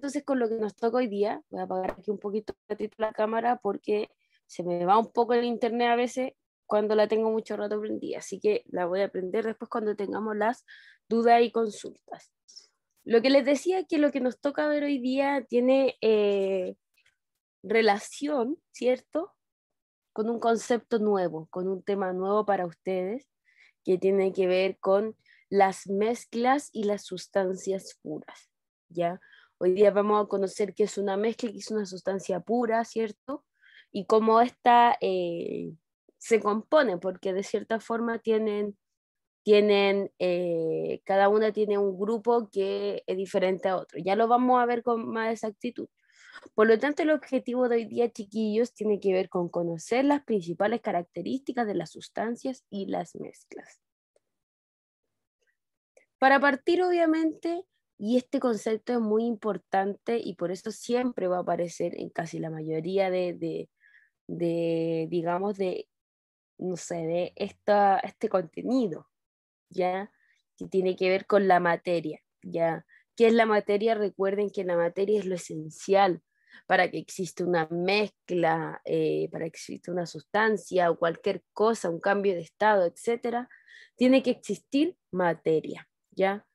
Entonces, con lo que nos toca hoy día, voy a apagar aquí un poquito la cámara porque se me va un poco el internet a veces cuando la tengo mucho rato prendida, así que la voy a aprender después cuando tengamos las dudas y consultas. Lo que les decía es que lo que nos toca ver hoy día tiene eh, relación, ¿cierto? Con un concepto nuevo, con un tema nuevo para ustedes, que tiene que ver con las mezclas y las sustancias puras, ¿ya? Hoy día vamos a conocer qué es una mezcla y qué es una sustancia pura, ¿cierto? Y cómo esta eh, se compone, porque de cierta forma tienen, tienen eh, cada una tiene un grupo que es diferente a otro. Ya lo vamos a ver con más exactitud. Por lo tanto, el objetivo de hoy día, chiquillos, tiene que ver con conocer las principales características de las sustancias y las mezclas. Para partir, obviamente, y este concepto es muy importante y por eso siempre va a aparecer en casi la mayoría de, de, digamos, de, no sé, de este contenido, ¿ya? Que tiene que ver con la materia, ¿ya? ¿Qué es la materia? Recuerden que la materia es lo esencial para que exista una mezcla, eh, para que exista una sustancia o cualquier cosa, un cambio de estado, etcétera, tiene que existir materia, ¿ya?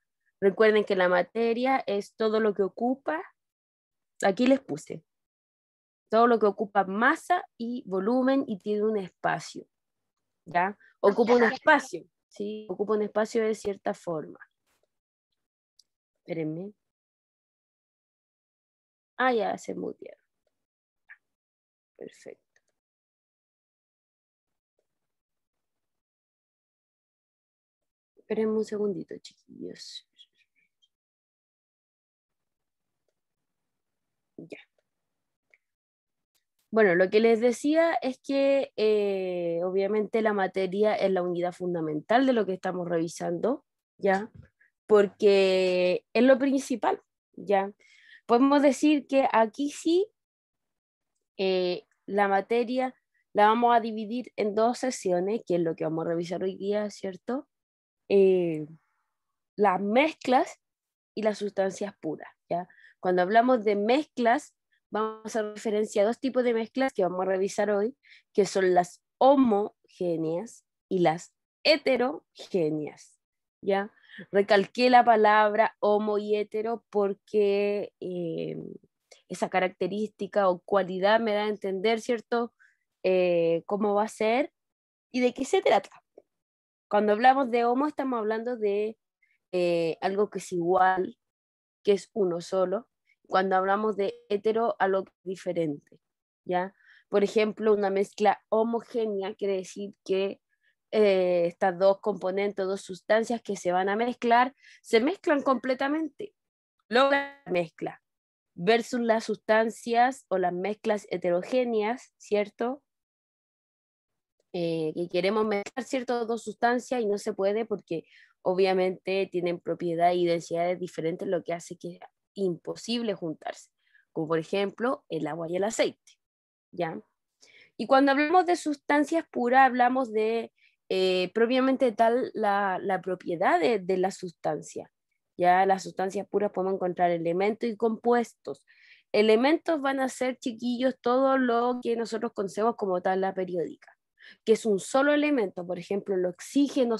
Recuerden que la materia es todo lo que ocupa, aquí les puse, todo lo que ocupa masa y volumen y tiene un espacio, ¿ya? Ocupa un espacio, ¿sí? Ocupa un espacio de cierta forma. Espérenme. Ah, ya, se mutearon. Perfecto. Esperemos un segundito, chiquillos. Ya. Bueno, lo que les decía es que eh, obviamente la materia es la unidad fundamental de lo que estamos revisando, ¿ya? Porque es lo principal, ¿ya? Podemos decir que aquí sí eh, la materia la vamos a dividir en dos sesiones, que es lo que vamos a revisar hoy día, ¿cierto? Eh, las mezclas y las sustancias puras, ¿ya? Cuando hablamos de mezclas, vamos a referencia a dos tipos de mezclas que vamos a revisar hoy, que son las homogéneas y las heterogéneas. ¿ya? Recalqué la palabra homo y hetero porque em, esa característica o cualidad me da a entender, ¿cierto?, eh, cómo va a ser y de qué se trata. Cuando hablamos de homo estamos hablando de eh, algo que es igual, que es uno solo, cuando hablamos de hetero a lo diferente, ¿ya? Por ejemplo, una mezcla homogénea quiere decir que eh, estas dos componentes, dos sustancias que se van a mezclar, se mezclan completamente. Logra mezcla versus las sustancias o las mezclas heterogéneas, ¿cierto? Eh, que queremos mezclar cierto dos sustancias y no se puede porque obviamente tienen propiedades y densidades diferentes, lo que hace que imposible juntarse, como por ejemplo el agua y el aceite. ¿ya? Y cuando hablamos de sustancias puras, hablamos de eh, propiamente tal la, la propiedad de, la sustancia. Ya las sustancias puras podemos encontrar elementos y compuestos. Elementos van a ser, chiquillos, todo lo que nosotros conocemos como tal la periódica, que es un solo elemento, por ejemplo, el oxígeno,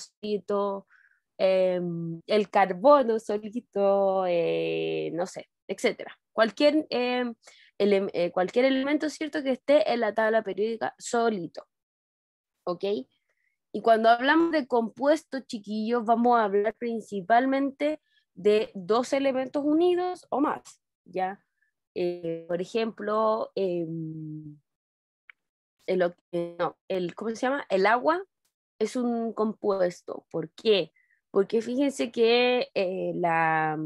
Em, el carbono solito, eh, no sé, etcétera. Cualquier, em, eh, cualquier elemento cierto que esté en la tabla periódica solito. ¿Ok? Y cuando hablamos de compuestos, chiquillos, vamos a hablar principalmente de dos elementos unidos o más, ¿ya? Eh, por ejemplo, em, ¿cómo se llama? El agua es un compuesto. ¿Por qué? porque fíjense que eh, la,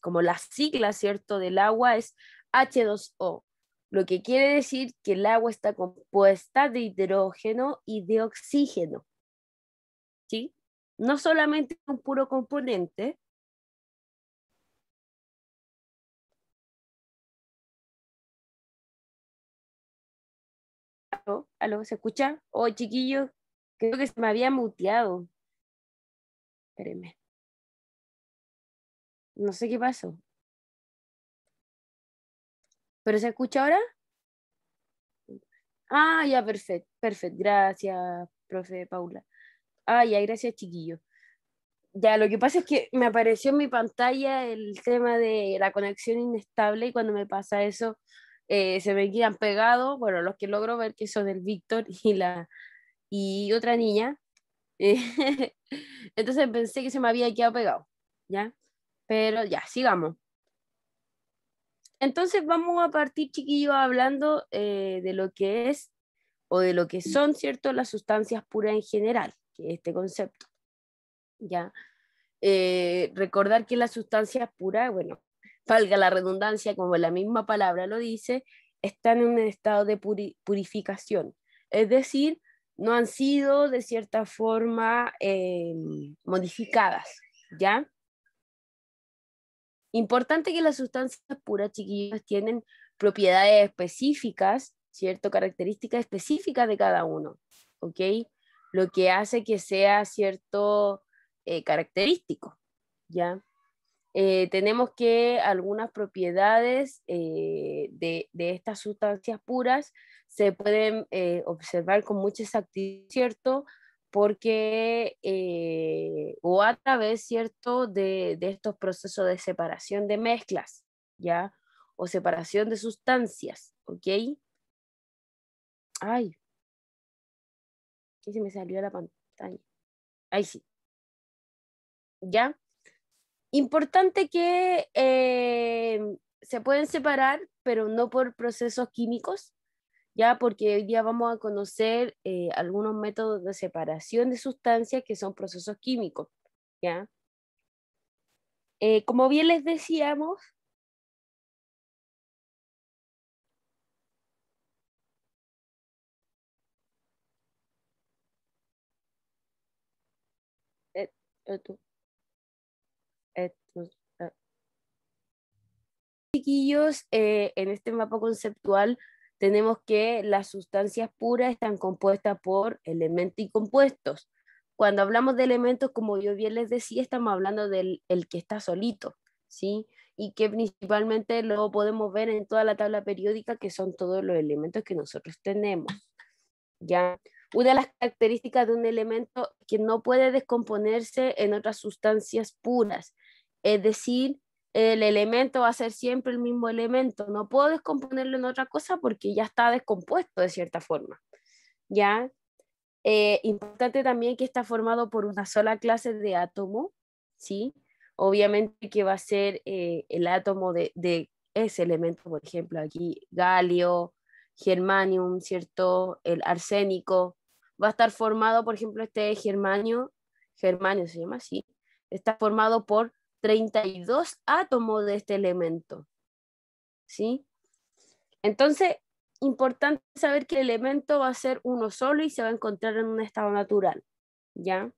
como la sigla, ¿cierto?, del agua es H2O, lo que quiere decir que el agua está compuesta de hidrógeno y de oxígeno. ¿Sí? No solamente un puro componente, ¿Aló? ¿Se escucha? Oh, chiquillo, creo que se me había muteado. Espérenme. No sé qué pasó. ¿Pero se escucha ahora? Ah, ya, perfecto, perfecto. Gracias, profe Paula. Ah, ya, gracias, chiquillo. Ya, lo que pasa es que me apareció en mi pantalla el tema de la conexión inestable y cuando me pasa eso, eh, se me quedan pegados, bueno, los que logro ver que son el Víctor y la y otra niña. Eh, entonces pensé que se me había quedado pegado, ¿ya? Pero ya, sigamos. Entonces vamos a partir, chiquillos, hablando eh, de lo que es o de lo que son, ¿cierto? Las sustancias puras en general, este concepto, ¿ya? Eh, recordar que las sustancias puras, bueno, valga la redundancia, como la misma palabra lo dice, están en un estado de purificación, es decir, no han sido de cierta forma em, modificadas, ¿ya? Importante que las sustancias puras, chiquillos, tienen propiedades específicas, ¿cierto? Características específicas de cada uno, ¿ok? Lo que hace que sea, ¿cierto? Eh, característico, ¿ya? Eh, tenemos que algunas propiedades eh, de, de, estas sustancias puras se pueden eh, observar con mucha exactitud, ¿cierto? Porque, o a través, ¿cierto?, de, de, estos procesos de separación de mezclas, ¿ya? O separación de sustancias, ¿ok? Ay, ¿qué se me salió a la pantalla? Ahí sí. ¿Ya? Importante que eh, se pueden separar, pero no por procesos químicos, ya porque hoy día vamos a conocer eh, algunos métodos de separación de sustancias que son procesos químicos, ya. Eh, como bien les decíamos, eh, chiquillos, eh, en este mapa conceptual tenemos que las sustancias puras están compuestas por elementos y compuestos. Cuando hablamos de elementos, como yo bien les decía, estamos hablando del el que está solito, ¿sí? Y que principalmente lo podemos ver en toda la tabla periódica, que son todos los elementos que nosotros tenemos. ¿Ya? Una de las características de un elemento es que no puede descomponerse en otras sustancias puras. Es decir, el elemento va a ser siempre el mismo elemento. No puedo descomponerlo en otra cosa porque ya está descompuesto de cierta forma. ¿Ya? Eh, importante también que está formado por una sola clase de átomo, ¿sí? Obviamente que va a ser eh, el átomo de, ese elemento, por ejemplo, aquí galio, germanium, ¿cierto? El arsénico. Va a estar formado, por ejemplo, este germanio, germanio se llama así, está formado por 32 átomos de este elemento. ¿Sí? Entonces, importante saber que el elemento va a ser uno solo y se va a encontrar en un estado natural, ¿ya?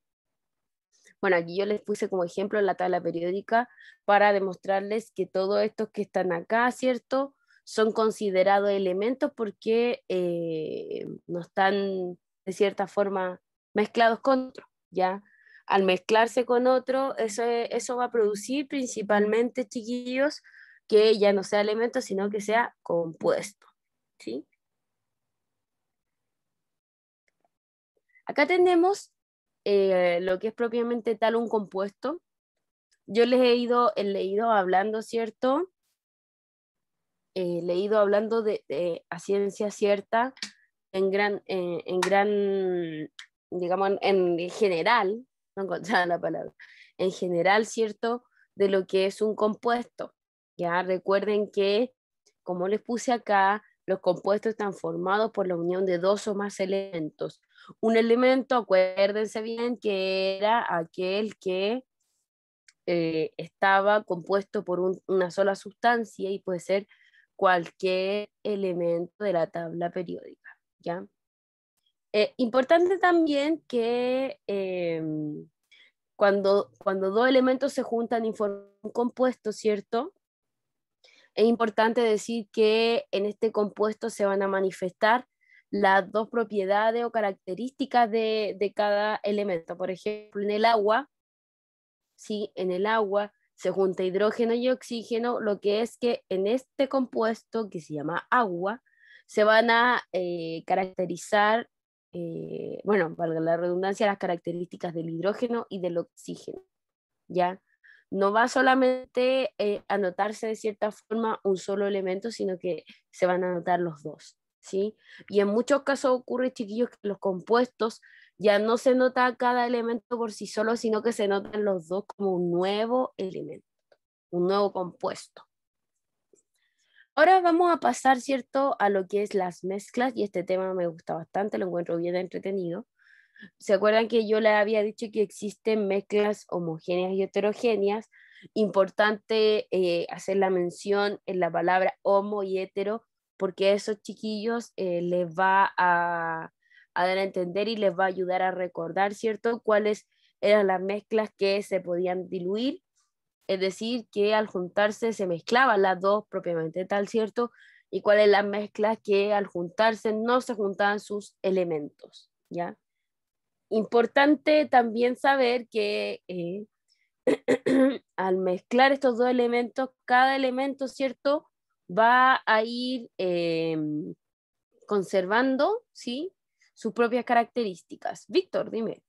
Bueno, aquí yo les puse como ejemplo la tabla periódica para demostrarles que todos estos que están acá, ¿cierto? Son considerados elementos porque eh, no están de cierta forma mezclados con otros, ¿ya? al mezclarse con otro, e, eso, va a producir principalmente, chiquillos, que ya no sea elemento, sino que sea compuesto. ¿sí? Acá tenemos eh, lo que es propiamente tal un compuesto. Yo les he ido, hablando, ¿cierto? he leído hablando eh, de, a ciencia cierta en gran, eh, en gran digamos, en general, no encontraba la palabra, en general, ¿cierto?, de lo que es un compuesto. Ya recuerden que, como les puse acá, los compuestos están formados por la unión de dos o más elementos. Un elemento, acuérdense bien, que era aquel que eh, estaba compuesto por una sola sustancia y puede ser cualquier elemento de la tabla periódica. ¿ya? Eh, importante también que em, cuando, dos elementos se juntan y forman un compuesto, ¿cierto? Es importante decir que en este compuesto se van a manifestar las dos propiedades o características de, cada elemento. Por ejemplo, en el agua, ¿sí? en el agua se junta hidrógeno y oxígeno, lo que es que en este compuesto que se llama agua, se van a eh, caracterizar eh, bueno, valga la redundancia, las características del hidrógeno y del oxígeno, ¿ya? No va solamente eh, a anotarse de cierta forma un solo elemento, sino que se van a anotar los dos, ¿sí? Y en muchos casos ocurre, chiquillos, que los compuestos ya no se nota cada elemento por sí solo, sino que se notan los dos como un nuevo elemento, un nuevo compuesto. Ahora vamos a pasar, ¿cierto?, a lo que es las mezclas y este tema me gusta bastante, lo encuentro bien entretenido. ¿Se acuerdan que yo le había dicho que existen mezclas homogéneas y heterogéneas? Importante eh, hacer la mención en la palabra homo y hetero porque a esos chiquillos eh, les va a, a, dar a entender y les va a ayudar a recordar, ¿cierto?, cuáles eran las mezclas que se podían diluir es decir, que al juntarse se mezclaban las dos propiamente tal, ¿cierto? Y cuál es la mezcla que al juntarse no se juntaban sus elementos, ¿ya? Importante también saber que eh, al mezclar estos dos elementos, cada elemento, ¿cierto? Va a ir em, conservando, ¿sí? Sus propias características. Víctor, dime.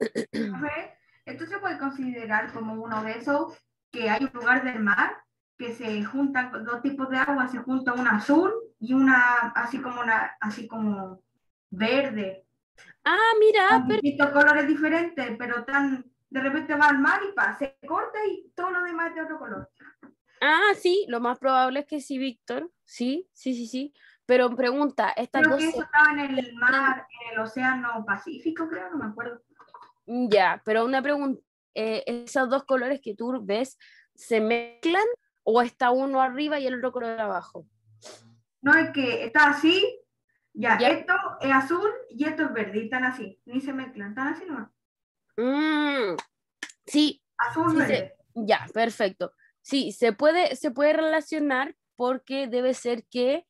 A ver. Esto se puede considerar como uno de esos que hay un lugar del mar que se juntan dos tipos de agua, se junta una azul y una así como una así como verde. Ah, mira, pero... distintos colores diferentes, pero tan de repente va al mar y pasa, se corta y todo lo demás de otro color. Ah, sí, lo más probable es que sí, Víctor. Sí, sí, sí, sí. Pero pregunta, ¿está Creo que eso estaba en el mar, en el océano Pacífico, creo, no me acuerdo. Mm, ya, pero una pregunta, eh, ¿esos dos colores que tú ves se mezclan o está uno arriba y el otro color abajo? No, es que está así, ya, esto es azul y esto es verde, y están así, ni se mezclan, están así nomás. Mm, sí. ya, perfecto. Sí, se puede, se puede relacionar porque debe ser que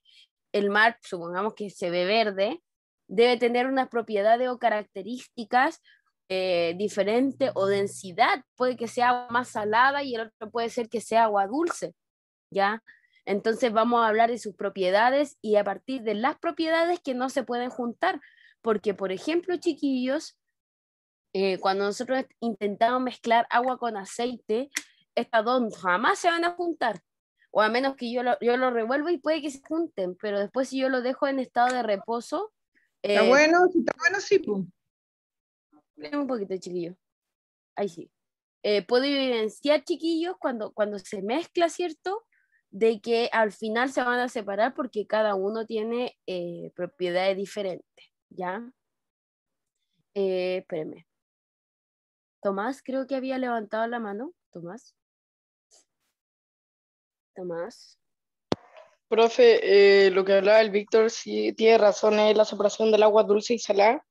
el mar, supongamos que se ve verde, debe tener unas propiedades o características eh, diferente o densidad. Puede que sea más salada y el otro puede ser que sea agua dulce, ¿ya? Entonces vamos a hablar de sus propiedades y a partir de las propiedades que no se pueden juntar, porque por ejemplo, chiquillos, eh, cuando nosotros intentamos mezclar agua con aceite, estas dos jamás se van a juntar, o a menos que yo lo, yo lo revuelva y puede que se junten, pero después si yo lo dejo en estado de reposo... está eh, bueno, está bueno, sí un poquito, chiquillo. Ahí sí. Eh, puedo evidenciar, chiquillos, cuando, cuando se mezcla, ¿cierto? De que al final se van a separar porque cada uno tiene eh, propiedades diferentes, ¿ya? Eh, Tomás, creo que había levantado la mano. Tomás. Tomás. Profe, eh, lo que hablaba el Víctor, sí tiene razón, es la separación del agua dulce y salada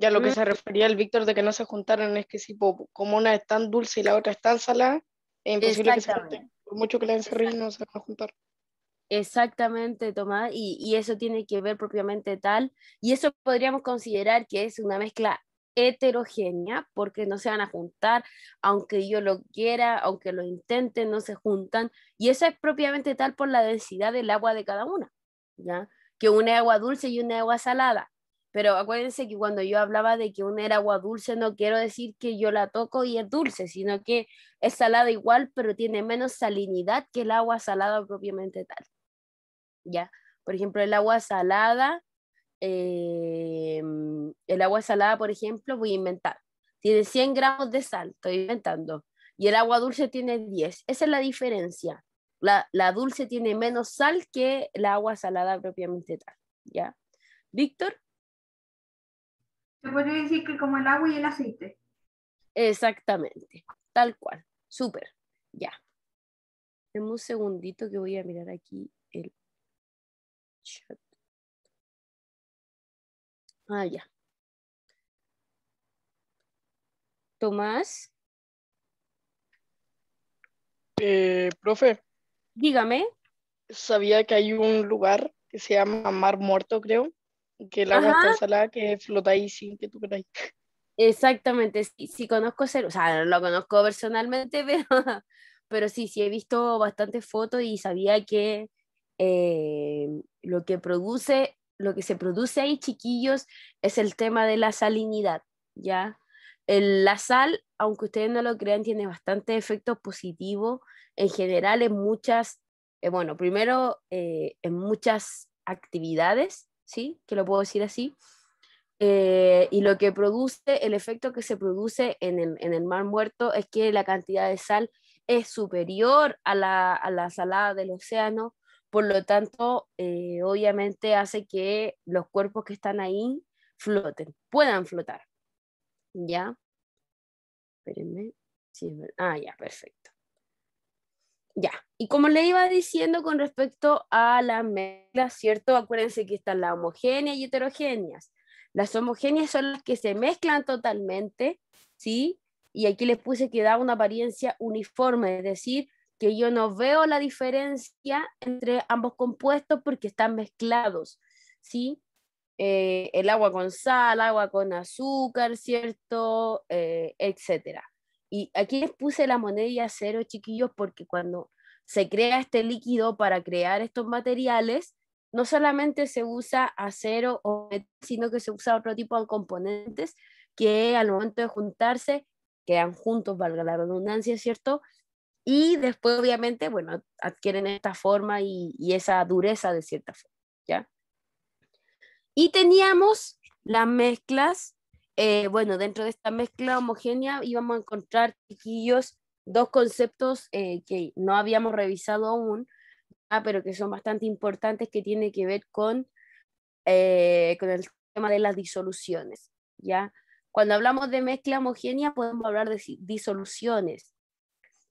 ya lo que se refería el Víctor de que no se juntaron es que si como una es tan dulce y la otra es tan salada, es imposible que se junten. Por mucho que la encerren, no se van a juntar. Exactamente, Tomás, y, eso tiene que ver propiamente tal, y eso podríamos considerar que es una mezcla heterogénea, porque no se van a juntar, aunque yo lo quiera, aunque lo intenten, no se juntan, y eso es propiamente tal por la densidad del agua de cada una, ¿ya? Que una es agua dulce y una es agua salada, pero acuérdense que cuando yo hablaba de que una era agua dulce, no quiero decir que yo la toco y es dulce, sino que es salada igual, pero tiene menos salinidad que el agua salada propiamente tal. ¿Ya? Por ejemplo, el agua salada, em, el agua salada, por ejemplo, voy a inventar. Tiene 100 gramos de sal, estoy inventando. Y el agua dulce tiene 10. Esa es la diferencia. La, la dulce tiene menos sal que el agua salada propiamente tal. ¿Ya? Víctor. Se puede decir que como el agua y el aceite. Exactamente, tal cual. Súper, ya. Demos un segundito que voy a mirar aquí el chat. Ah, ya. Tomás. Eh, profe. Dígame. Sabía que hay un lugar que se llama Mar Muerto, creo que el agua está salada, que flota ahí sin que tú queráis. Exactamente, sí, conozco o sea, no lo conozco personalmente, pero, pero sí, sí he visto bastantes fotos y sabía que eh, lo que produce, lo que se produce ahí, chiquillos, es el tema de la salinidad, ¿ya? El, la sal, aunque ustedes no lo crean, tiene bastante efectos positivos en general en muchas, eh, bueno, primero eh, en muchas actividades ¿sí? Que lo puedo decir así. Eh, y lo que produce, el efecto que se produce en el, mar muerto es que la cantidad de sal es superior a la, salada del océano, por lo tanto, eh, obviamente hace que los cuerpos que están ahí floten, puedan flotar. ¿Ya? Espérenme. ah, ya, perfecto. Ya, y como le iba diciendo con respecto a las mezcla ¿cierto? Acuérdense que están las homogéneas y heterogéneas. Las homogéneas son las que se mezclan totalmente, ¿sí? Y aquí les puse que da una apariencia uniforme, es decir, que yo no veo la diferencia entre ambos compuestos porque están mezclados, ¿sí? Eh, el agua con sal, agua con azúcar, ¿cierto? Eh, etcétera. Y aquí les puse la moneda cero, chiquillos, porque cuando se crea este líquido para crear estos materiales, no solamente se usa acero o sino que se usa otro tipo de componentes que al momento de juntarse quedan juntos, valga la redundancia, ¿cierto? Y después, obviamente, bueno, adquieren esta forma y, y esa dureza de cierta forma, ¿ya? Y teníamos las mezclas eh, bueno, dentro de esta mezcla homogénea íbamos a encontrar, chiquillos, dos conceptos eh, que no habíamos revisado aún, ah, pero que son bastante importantes, que tienen que ver con, eh, con el tema de las disoluciones. ¿ya? Cuando hablamos de mezcla homogénea, podemos hablar de disoluciones.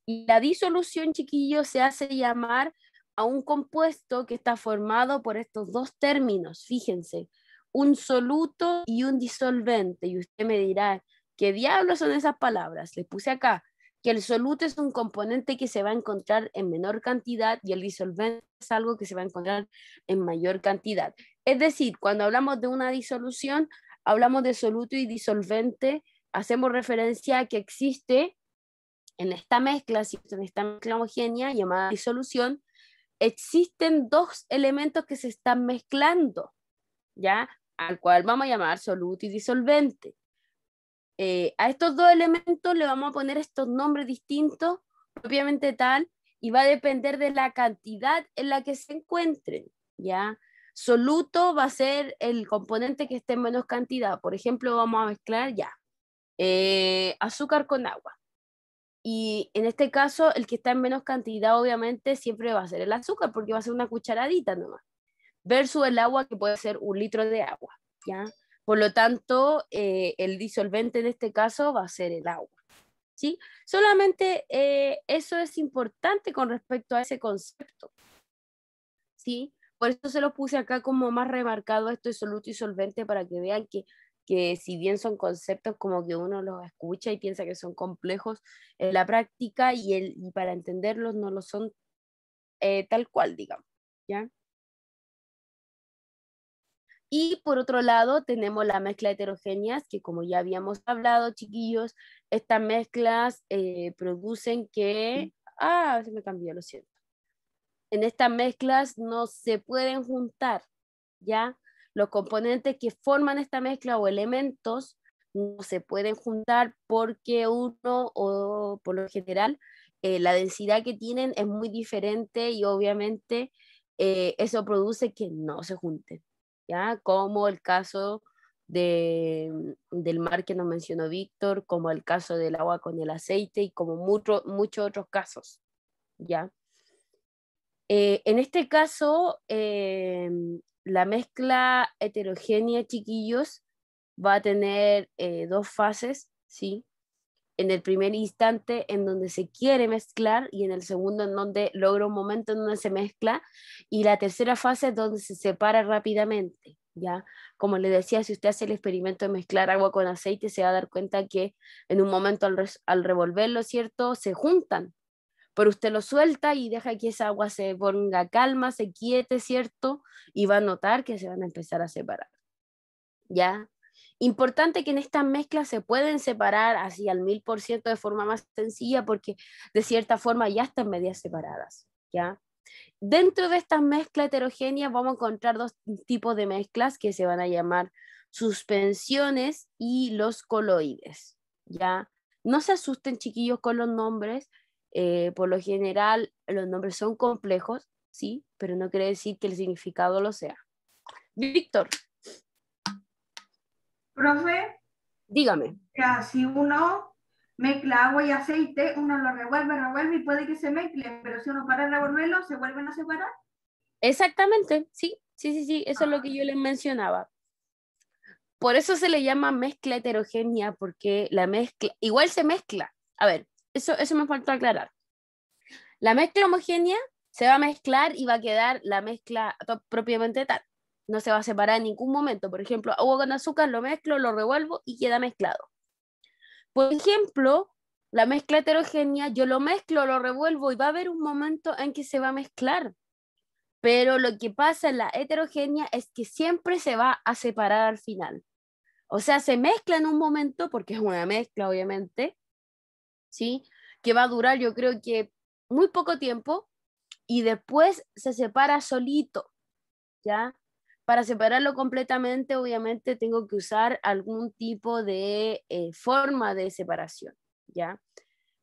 Y la disolución, chiquillos, se hace llamar a un compuesto que está formado por estos dos términos, fíjense, un soluto y un disolvente. Y usted me dirá, ¿qué diablos son esas palabras? Le puse acá que el soluto es un componente que se va a encontrar en menor cantidad y el disolvente es algo que se va a encontrar en mayor cantidad. Es decir, cuando hablamos de una disolución, hablamos de soluto y disolvente, hacemos referencia a que existe en esta mezcla, en esta mezcla homogénea llamada disolución, existen dos elementos que se están mezclando, ¿ya? al cual vamos a llamar soluto y disolvente. Eh, a estos dos elementos le vamos a poner estos nombres distintos, obviamente tal, y va a depender de la cantidad en la que se encuentren, ¿ya? Soluto va a ser el componente que esté en menos cantidad. Por ejemplo, vamos a mezclar ya eh, azúcar con agua. Y en este caso, el que está en menos cantidad, obviamente, siempre va a ser el azúcar, porque va a ser una cucharadita nomás versus el agua que puede ser un litro de agua, ¿ya? Por lo tanto, eh, el disolvente en este caso va a ser el agua, ¿sí? Solamente eh, eso es importante con respecto a ese concepto, ¿sí? Por eso se los puse acá como más remarcado esto de soluto y solvente para que vean que si bien son conceptos como que uno los escucha y piensa que son complejos en la práctica y, para entenderlos no lo son eh, tal cual, digamos, ¿ya? Y por otro lado, tenemos la mezcla heterogéneas, que como ya habíamos hablado, chiquillos, estas mezclas eh, producen que... Ah, se me cambió, lo siento. En estas mezclas no se pueden juntar, ¿ya? Los componentes que forman esta mezcla o elementos no se pueden juntar porque uno o por lo general eh, la densidad que tienen es muy diferente y obviamente eh, eso produce que no se junten. ¿ya? Como el caso del mar que nos mencionó Víctor, como el caso del agua con el aceite y como muchos otros casos, ¿ya? Eh, en este caso, eh, la mezcla heterogénea, chiquillos, va a tener eh, dos fases, ¿sí? en el primer instante en donde se quiere mezclar y en el segundo en donde logra un momento en donde se mezcla y la tercera fase es donde se separa rápidamente. ¿Ya? Como le decía, si usted hace el experimento de mezclar agua con aceite, se va a dar cuenta que en un momento al, al revolverlo, ¿cierto? Se juntan, pero usted lo suelta y deja que esa agua se ponga calma, se quiete, ¿cierto? Y va a notar que se van a empezar a separar, ¿ya? Importante que en estas mezclas se pueden separar así al mil ciento de forma más sencilla porque de cierta forma ya están medias separadas, ¿ya? Dentro de estas mezclas heterogéneas vamos a encontrar dos tipos de mezclas que se van a llamar suspensiones y los coloides, ¿ya? No se asusten chiquillos con los nombres, eh, por lo general los nombres son complejos, sí, pero no quiere decir que el significado lo sea. Víctor, Profe. Dígame. si uno mezcla agua y aceite, uno lo revuelve, revuelve y puede que se mezcle, pero si uno para de revolverlo, ¿se vuelven a separar? Exactamente, sí, sí, sí, sí, eso es lo ah. que yo les mencionaba. Por eso se le llama mezcla heterogénea, porque la mezcla, igual se mezcla. A ver, eso, eso me faltó aclarar. La mezcla homogénea se va a mezclar y va a quedar la mezcla propiamente tal no se va a separar en ningún momento. Por ejemplo, agua con azúcar lo mezclo, lo revuelvo y queda mezclado. Por ejemplo, la mezcla heterogénea, yo lo mezclo, lo revuelvo y va a haber un momento en que se va a mezclar. Pero lo que pasa en la heterogénea es que siempre se va a separar al final. O sea, se mezcla en un momento, porque es una mezcla, obviamente, ¿sí? Que va a durar, yo creo que muy poco tiempo, y después se separa solito, ¿ya? para separarlo completamente, obviamente tengo que usar algún tipo de eh, forma de separación, ¿ya?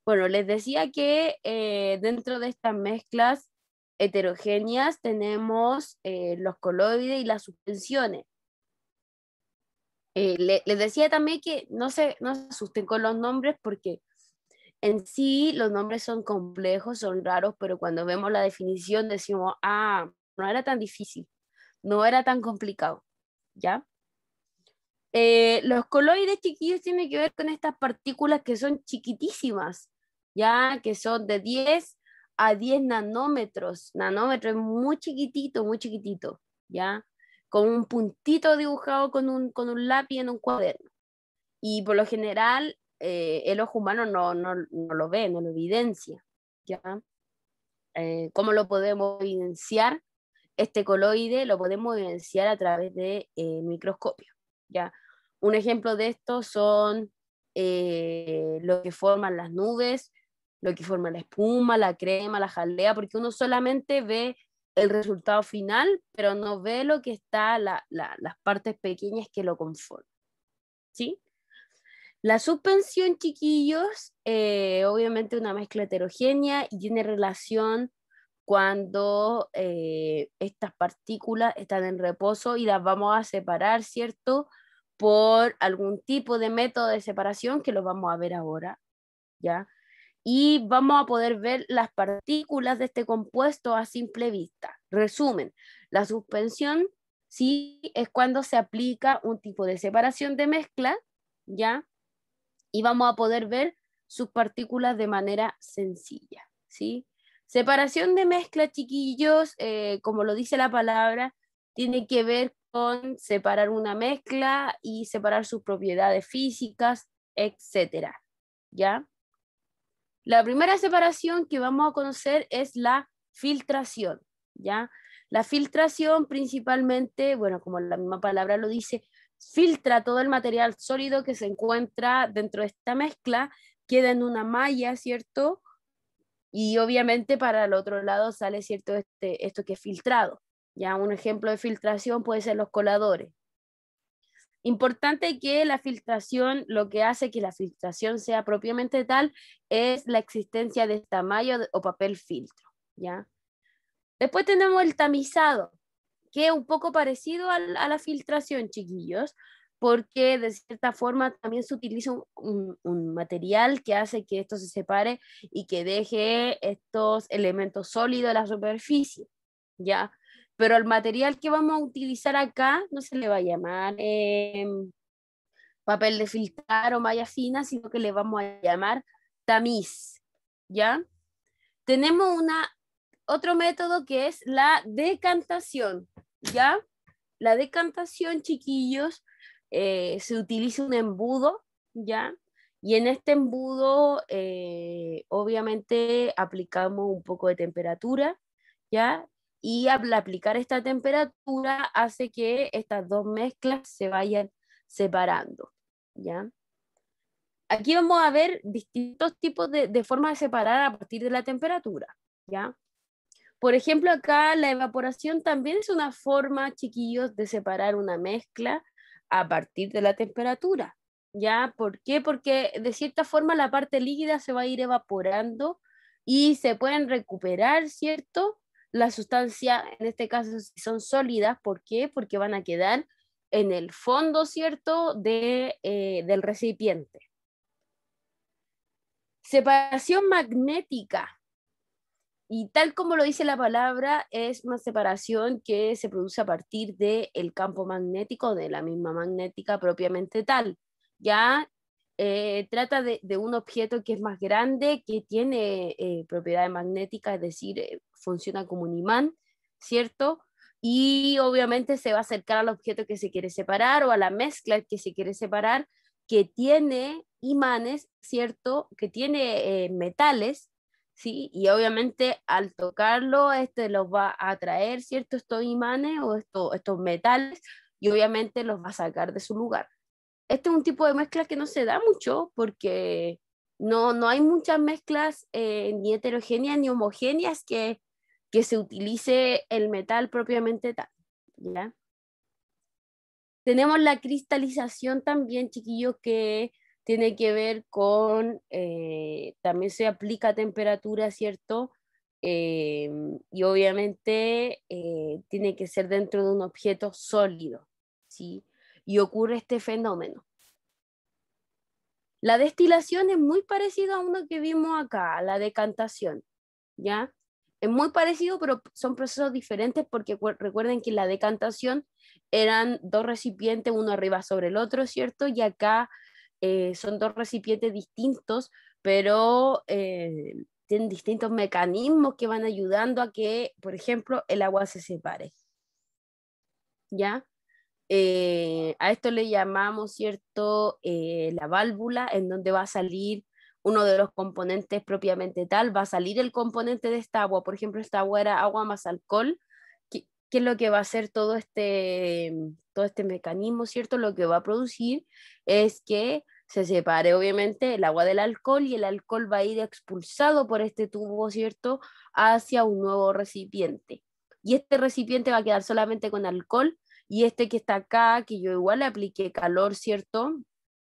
Bueno, les decía que eh, dentro de estas mezclas heterogéneas tenemos eh, los coloides y las suspensiones. les decía también que no se, no se asusten con los nombres porque en sí los nombres son complejos, son raros, pero cuando vemos la definición decimos, ah, no era tan difícil no era tan complicado, ¿ya? Eh, los coloides chiquillos tienen que ver con estas partículas que son chiquitísimas, ¿ya? Que son de 10 a 10 nanómetros. Nanómetro es muy chiquitito, muy chiquitito, ¿ya? Con un puntito dibujado con un, con un lápiz en un cuaderno. Y por lo general, eh, el ojo humano no, lo ve, no lo evidencia, ¿ya? Eh, ¿Cómo lo podemos evidenciar? este coloide lo podemos evidenciar a través de eh, microscopio. ¿ya? Un ejemplo de esto son eh, lo que forman las nubes, lo que forma la espuma, la crema, la jalea, porque uno solamente ve el resultado final, pero no ve lo que está, las partes pequeñas que lo conforman. ¿Sí? La suspensión, chiquillos, eh, obviamente una mezcla heterogénea y tiene relación cuando eh, estas partículas están en reposo y las vamos a separar, ¿cierto? Por algún tipo de método de separación que lo vamos a ver ahora, ¿ya? Y vamos a poder ver las partículas de este compuesto a simple vista. Resumen, la suspensión sí es cuando se aplica un tipo de separación de mezcla, ¿ya? Y vamos a poder ver sus partículas de manera sencilla, ¿sí? Separación de mezcla, chiquillos, eh, como lo dice la palabra, tiene que ver con separar una mezcla y separar sus propiedades físicas, etc. ¿Ya? La primera separación que vamos a conocer es la filtración, ¿ya? La filtración principalmente, bueno, como la misma palabra lo dice, filtra todo el material sólido que se encuentra dentro de esta mezcla, queda en una malla, ¿cierto? Y obviamente para el otro lado sale cierto este, esto que es filtrado. Ya un ejemplo de filtración puede ser los coladores. Importante que la filtración, lo que hace que la filtración sea propiamente tal es la existencia de tamaño o papel filtro, ¿ya? Después tenemos el tamizado, que es un poco parecido a la filtración, chiquillos, porque de cierta forma también se utiliza un, un, material que hace que esto se separe y que deje estos elementos sólidos a la superficie, ¿ya? Pero el material que vamos a utilizar acá no se le va a llamar em, papel de filtrar o malla fina, sino que le vamos a llamar tamiz, ¿ya? Tenemos una, otro método que es la decantación, ¿ya? La decantación, chiquillos, eh, se utiliza un embudo, ¿ya? Y en este embudo, eh, obviamente, aplicamos un poco de temperatura, ¿ya? Y al aplicar esta temperatura hace que estas dos mezclas se vayan separando, ¿ya? Aquí vamos a ver distintos tipos de, de formas de separar a partir de la temperatura, ¿ya? Por ejemplo, acá la evaporación también es una forma, chiquillos, de separar una mezcla a partir de la temperatura. ¿Ya? ¿Por qué? Porque de cierta forma la parte líquida se va a ir evaporando y se pueden recuperar, ¿cierto? La sustancia, en este caso, si son sólidas, ¿por qué? Porque van a quedar en el fondo, ¿cierto?, de, eh, del recipiente. Separación magnética. Y tal como lo dice la palabra, es una separación que se produce a partir del campo magnético, de la misma magnética propiamente tal. Ya eh, trata de, un objeto que es más grande, que tiene eh, propiedades magnéticas, es decir, eh, funciona como un imán, ¿cierto? Y obviamente se va a acercar al objeto que se quiere separar o a la mezcla que se quiere separar, que tiene imanes, ¿cierto? Que tiene metales ¿sí? Y obviamente al tocarlo, este los va a atraer, ¿cierto? Estos imanes o esto, estos metales y obviamente los va a sacar de su lugar. Este es un tipo de mezcla que no se da mucho porque no, no hay muchas mezclas eh, ni heterogéneas ni homogéneas que, que se utilice el metal propiamente tal, ¿ya? Tenemos la cristalización también, chiquillos, que tiene que ver con, eh, también se aplica a temperatura, ¿cierto? Eh, y obviamente eh, tiene que ser dentro de un objeto sólido, ¿sí? Y ocurre este fenómeno. La destilación es muy parecida a uno que vimos acá, la decantación, ¿ya? Es muy parecido, pero son procesos diferentes porque recuerden que la decantación eran dos recipientes, uno arriba sobre el otro, ¿cierto? Y acá eh, son dos recipientes distintos, pero eh, tienen distintos mecanismos que van ayudando a que, por ejemplo, el agua se separe. ¿Ya? Eh, a esto le llamamos, ¿cierto?, la válvula, en donde va a salir uno de los componentes propiamente tal, va a salir el componente de esta agua. Por ejemplo, esta agua era agua más alcohol, qué es lo que va a hacer todo este, mm, todo este mecanismo, ¿cierto? Lo que va a producir es que se separe obviamente el agua del alcohol y el alcohol va a ir expulsado por este tubo, ¿cierto? Hacia un nuevo recipiente. Y este recipiente va a quedar solamente con alcohol y este que está acá, que yo igual le apliqué calor, ¿cierto?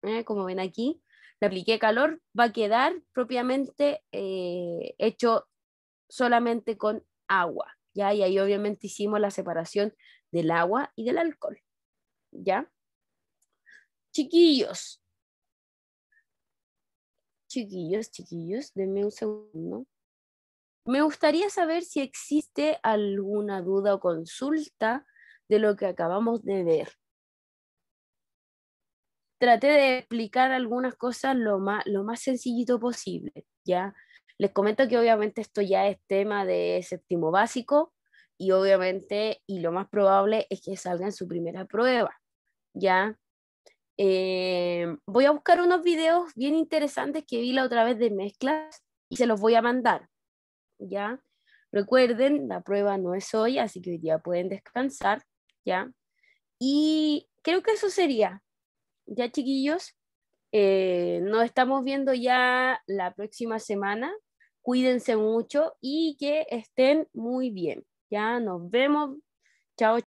¿Eh? Como ven aquí, le apliqué calor, va a quedar propiamente eh, hecho solamente con agua. ¿ya? Y ahí obviamente hicimos la separación del agua y del alcohol, ¿ya? Chiquillos. Chiquillos, chiquillos, denme un segundo. Me gustaría saber si existe alguna duda o consulta de lo que acabamos de ver. Traté de explicar algunas cosas lo más, lo más sencillito posible, ¿ya? Les comento que obviamente esto ya es tema de séptimo básico y obviamente, y lo más probable es que salgan su primera prueba, ¿ya? Eh, voy a buscar unos videos bien interesantes que vi la otra vez de mezclas y se los voy a mandar, ¿ya? Recuerden, la prueba no es hoy, así que ya pueden descansar, ¿ya? Y creo que eso sería, ¿ya chiquillos? Eh, nos estamos viendo ya la próxima semana, cuídense mucho y que estén muy bien. Ya nos vemos. Chao.